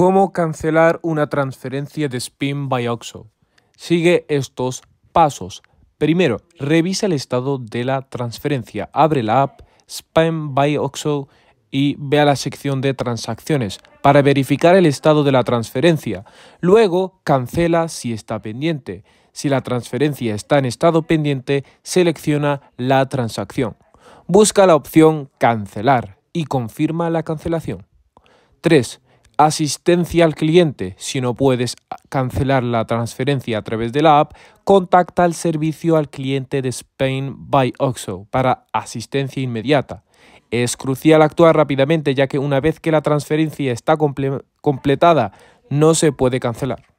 ¿Cómo cancelar una transferencia de Spin by OXO? Sigue estos pasos. Primero, revisa el estado de la transferencia. Abre la app Spin by OXO y ve a la sección de transacciones para verificar el estado de la transferencia. Luego, cancela si está pendiente. Si la transferencia está en estado pendiente, selecciona la transacción. Busca la opción Cancelar y confirma la cancelación. 3 asistencia al cliente. Si no puedes cancelar la transferencia a través de la app, contacta al servicio al cliente de Spain by OXO para asistencia inmediata. Es crucial actuar rápidamente ya que una vez que la transferencia está completada, no se puede cancelar.